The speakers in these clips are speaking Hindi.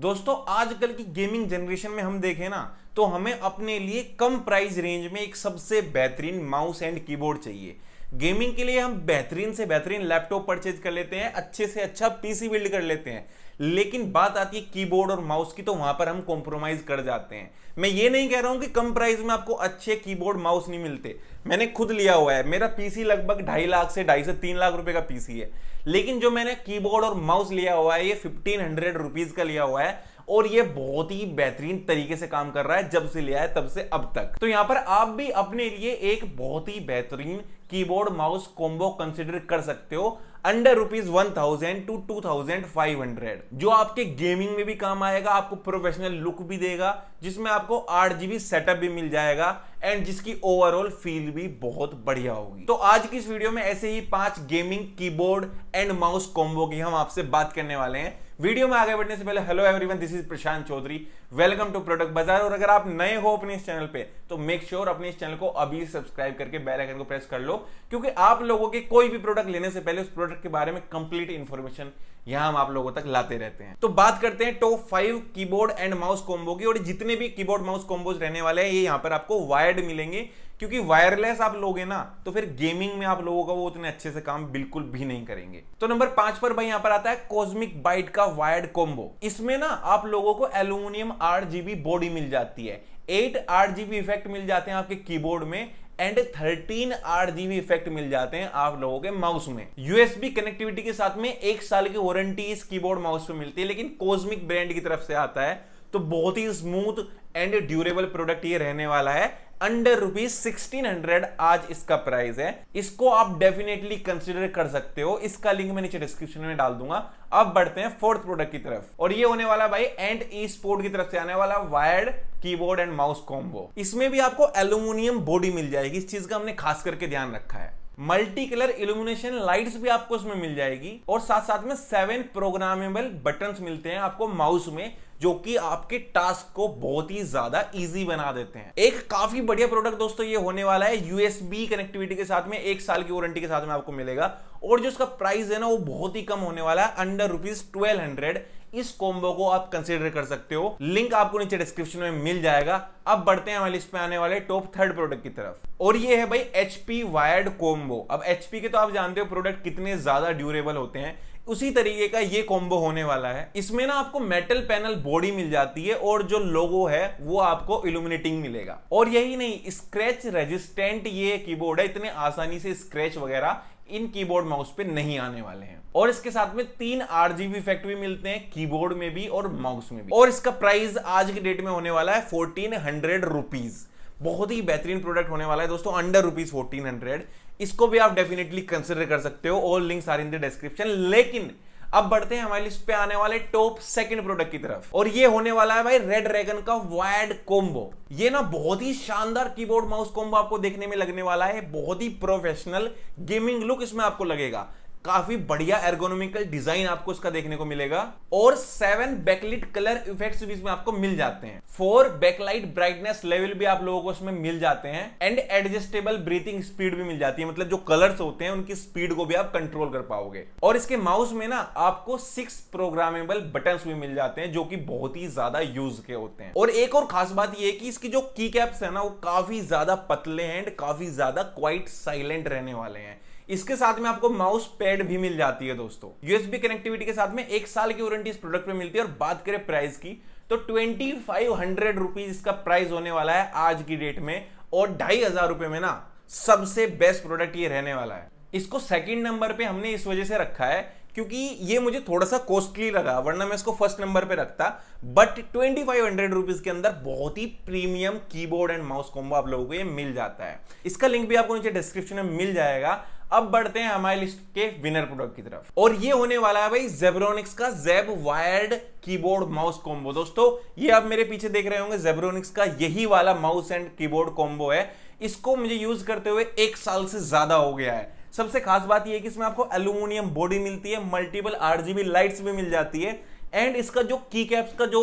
दोस्तों आजकल की गेमिंग जनरेशन में हम देखें ना तो हमें अपने लिए कम प्राइस रेंज में एक सबसे बेहतरीन माउस एंड कीबोर्ड चाहिए गेमिंग के लिए हम बेहतरीन से बेहतरीन लैपटॉप परचेज कर लेते हैं अच्छे से अच्छा पीसी बिल्ड कर लेते हैं लेकिन बात आती है कीबोर्ड और माउस की तो वहां पर हम कॉम्प्रोमाइज कर जाते हैं मैं ये नहीं कह रहा हूं कि कम प्राइस में आपको अच्छे कीबोर्ड माउस नहीं मिलते मैंने खुद लिया हुआ है मेरा पीसी लगभग ढाई लाख से ढाई से तीन लाख रुपए का पीसी है लेकिन जो मैंने कीबोर्ड और माउस लिया हुआ है ये फिफ्टीन हंड्रेड रुपीज का लिया हुआ है और ये बहुत ही बेहतरीन तरीके से काम कर रहा है जब से लिया है तब से अब तक तो यहां पर आप भी अपने लिए एक बहुत ही बेहतरीन कीबोर्ड माउस कॉम्बो कंसिडर कर सकते हो under rupees one thousand to two thousand five hundred जो आपके गेमिंग में भी काम आएगा आपको प्रोफेशनल लुक भी देगा जिसमें आपको आठ जीबी सेटअप भी मिल जाएगा एंड जिसकी ओवरऑल फील भी बहुत बढ़िया होगी तो आज की इस वीडियो में ऐसे ही पांच gaming keyboard and mouse combo की हम आपसे बात करने वाले हैं वीडियो में आगे बढ़ने से पहले hello everyone this is Prashant Chaudhary welcome to Product Bazaar और अगर आप नए हो अपने इस चैनल पे तो मेक श्योर sure अपने इस चैनल को अभी सब्सक्राइब करके बेल आइकन को प्रेस कर लो क्योंकि आप लोगों के कोई भी प्रोडक्ट लेने से पहले उस प्रोडक्ट के बारे में कंप्लीट इन्फॉर्मेशन यहां हम आप लोगों तक लाते रहते हैं तो बात करते हैं top five keyboard and mouse combo की और जितने भी कीबोर्ड माउस कॉम्बोज रहने वाले हैं ये यहां पर आपको वायर्ड मिलेंगे क्योंकि वायरलेस आप लोगे ना तो फिर गेमिंग में आप लोगों का वो उतने अच्छे से काम बिल्कुल भी नहीं करेंगे तो नंबर पांच पर भाई यहां पर आता है कॉस्मिक बाइट का वायर्ड कॉम्बो इसमें ना आप लोगों को एल्यूमिनियम आठ बॉडी मिल जाती है एट आठ इफेक्ट मिल जाते हैं आपके कीबोर्ड में एंड 13 आर इफेक्ट मिल जाते हैं आप लोगों के माउस में यूएसबी कनेक्टिविटी के साथ में एक साल की वारंटी इस कीबोर्ड माउस पे मिलती है लेकिन कॉस्मिक ब्रांड की तरफ से आता है तो बहुत ही स्मूथ एंड ड्यूरेबल प्रोडक्ट ये रहने वाला है अंडर रुपीज सिक्सटीन हंड्रेड आज इसका प्राइस है इसको आप डेफिनेटली कंसिडर कर सकते हो इसका लिंक मैं नीचे डिस्क्रिप्शन में डाल दूंगा अब बढ़ते हैं फोर्थ प्रोडक्ट की तरफ और ये होने वाला भाई एंड ई स्पोर्ट की तरफ से आने वाला wired keyboard and mouse combo इसमें भी आपको एल्यूमिनियम बॉडी मिल जाएगी इस चीज का हमने खास करके ध्यान रखा है मल्टी कलर इल्यूमिनेशन लाइट्स भी आपको इसमें मिल जाएगी और साथ साथ में सेवन प्रोग्रामेबल बटन मिलते हैं आपको माउस में जो कि आपके टास्क को बहुत ही ज्यादा इजी बना देते हैं एक काफी बढ़िया प्रोडक्ट दोस्तों ये होने वाला है यूएसबी कनेक्टिविटी के साथ में एक साल की वारंटी के साथ में आपको मिलेगा और जो इसका प्राइस है ना वो बहुत ही कम होने वाला है अंडर रुपीज ट्वेल्व हंड्रेड इस कॉम्बो को आप कंसीडर कर सकते हो लिंक आपको नीचे डिस्क्रिप्शन में मिल जाएगा अब बढ़ते हैं हमारे इसमें आने वाले टॉप थर्ड प्रोडक्ट की तरफ और ये है भाई एचपी वायर्ड कॉम्बो अब एचपी के तो आप जानते हो प्रोडक्ट कितने ज्यादा ड्यूरेबल होते हैं उसी तरीके का ये कॉम्बो होने वाला है इसमें ना आपको मेटल पैनल बॉडी मिल जाती है और जो लोगो है वो आपको इल्यूमिनेटिंग मिलेगा और यही नहीं स्क्रैच रेजिस्टेंट ये कीबोर्ड है इतने आसानी से स्क्रैच वगैरह इन कीबोर्ड माउस पे नहीं आने वाले हैं और इसके साथ में तीन आर जीबी इफेक्ट भी मिलते हैं कीबोर्ड में भी और माउस में भी और इसका प्राइस आज की डेट में होने वाला है फोर्टीन हंड्रेड रुपीज बहुत ही बेहतरीन प्रोडक्ट होने वाला है दोस्तों अंडर रुपीज फोर्टीन हंड्रेड इसको भी आप डेफिनेटली कंसिडर कर सकते हो और links are in the description लेकिन अब बढ़ते हैं हमारी लिस्ट पे आने वाले टॉप सेकंड प्रोडक्ट की तरफ और ये होने वाला है भाई रेड ड्रैगन का वायर्ड कोम्बो ये ना बहुत ही शानदार कीबोर्ड माउस कोम्बो आपको देखने में लगने वाला है बहुत ही प्रोफेशनल गेमिंग लुक इसमें आपको लगेगा काफी बढ़िया एर्गोनोमिकल डिजाइन आपको इसका देखने को मिलेगा और सेवन बैकलिट कलर इफेक्ट्स भी इसमें आपको मिल जाते हैं फोर बैकलाइट ब्राइटनेस लेवल भी आप लोगों को इसमें मिल जाते हैं एंड एडजस्टेबल ब्रीथिंग स्पीड भी मिल जाती है मतलब जो कलर्स होते हैं उनकी स्पीड को भी आप कंट्रोल कर पाओगे और इसके माउस में ना आपको सिक्स प्रोग्रामेबल बटन भी मिल जाते हैं जो की बहुत ही ज्यादा यूज के होते हैं और एक और खास बात यह कि इसकी जो की कैप्स है ना वो काफी ज्यादा पतले हैं एंड काफी ज्यादा क्वाइट साइलेंट रहने वाले हैं इसके साथ में आपको माउस पैड भी मिल जाती है दोस्तों यूएसबी कनेक्टिविटी के साथ में एक साल की वारंटी इस प्रोडक्ट में मिलती है और बात करें प्राइस की तो ट्वेंटी फाइव हंड्रेड रुपीज इसका प्राइस होने वाला है आज की डेट में और ढाई हजार रुपए में ना सबसे बेस्ट प्रोडक्ट ये रहने वाला है इसको सेकंड नंबर पे हमने इस वजह से रखा है क्योंकि ये मुझे थोड़ा सा कॉस्टली लगा वरना मैं इसको फर्स्ट नंबर पे रखता but twenty five hundred rupees के अंदर बहुत ही premium keyboard and mouse combo आप लोगों को ये मिल जाता है इसका लिंक भी आपको नीचे डिस्क्रिप्शन में मिल जाएगा अब बढ़ते हैं हमारी लिस्ट के विनर प्रोडक्ट की तरफ और ये होने वाला है भाई जेब्रोनिक्स का जेब वायर्ड कीबोर्ड माउस कॉम्बो दोस्तों ये आप मेरे पीछे देख रहे होंगे जेब्रोनिक्स का यही वाला माउस एंड कीबोर्ड कॉम्बो है इसको मुझे यूज करते हुए एक साल से ज्यादा हो गया है सबसे खास बात यह है कि इसमें आपको एल्यूमिनियम बॉडी मिलती है मल्टीपल आरजीबी लाइट्स भी मिल जाती है एंड इसका जो की कैप्स का जो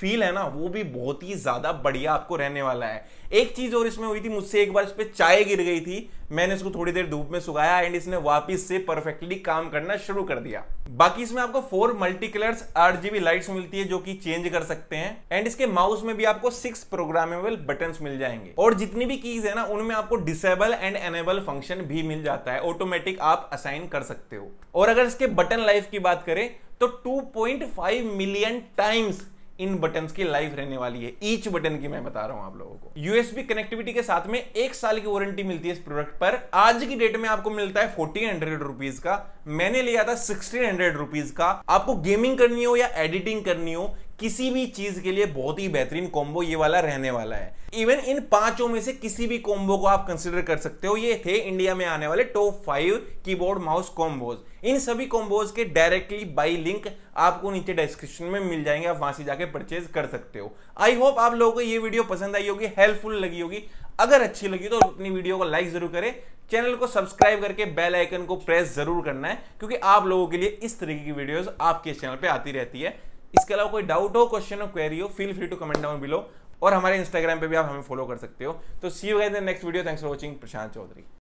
फील है ना वो भी बहुत ही ज्यादा बढ़िया आपको रहने वाला है एक चीज और इसमें हुई थी मुझसे एक बार इस पर चाय गिर गई थी मैंने इसको थोड़ी देर धूप में सुखाया एंड इसने वापिस से परफेक्टली काम करना शुरू कर दिया बाकी इसमें आपको फोर मल्टी कलर आठ जीबी लाइट्स मिलती है जो कि चेंज कर सकते हैं एंड इसके माउस में भी आपको सिक्स प्रोग्रामेबल बटन मिल जाएंगे और जितनी भी कीज है ना उनमें आपको डिसेबल एंड एनेबल फंक्शन भी मिल जाता है ऑटोमेटिक आप असाइन कर सकते हो और अगर इसके बटन लाइफ की बात करें तो 2.5 मिलियन टाइम्स इन बटन की लाइफ रहने वाली है ईच बटन की मैं बता रहा हूं आप लोगों को यूएसबी कनेक्टिविटी के साथ में एक साल की वारंटी मिलती है इस प्रोडक्ट पर आज की डेट में आपको मिलता है फोर्टीन हंड्रेड रुपीज का मैंने लिया था सिक्सटीन हंड्रेड रुपीज का आपको गेमिंग करनी हो या एडिटिंग करनी हो किसी भी चीज के लिए बहुत ही बेहतरीन कॉम्बो ये वाला रहने वाला है इवन इन पांचों में से किसी भी कॉम्बो को आप कंसिडर कर सकते हो ये थे इंडिया में आने वाले top five keyboard mouse combos इन सभी कॉम्बोज के डायरेक्टली बाई लिंक आपको नीचे डिस्क्रिप्शन में मिल जाएंगे आप वहां से जाके परचेज कर सकते हो आई होप आप लोगों को ये वीडियो पसंद आई होगी हेल्पफुल लगी होगी अगर अच्छी लगी तो अपनी वीडियो को लाइक जरूर करें चैनल को सब्सक्राइब करके बेल आइकन को प्रेस जरूर करना है क्योंकि आप लोगों के लिए इस तरीके की वीडियोस आपके चैनल पे आती रहती है इसके अलावा कोई डाउट हो क्वेश्चन हो क्वेरी हो feel free to comment down below और हमारे इंस्टाग्राम पे भी आप हमें फॉलो कर सकते हो तो see you guys in next video thanks for watching Prashant Chaudhary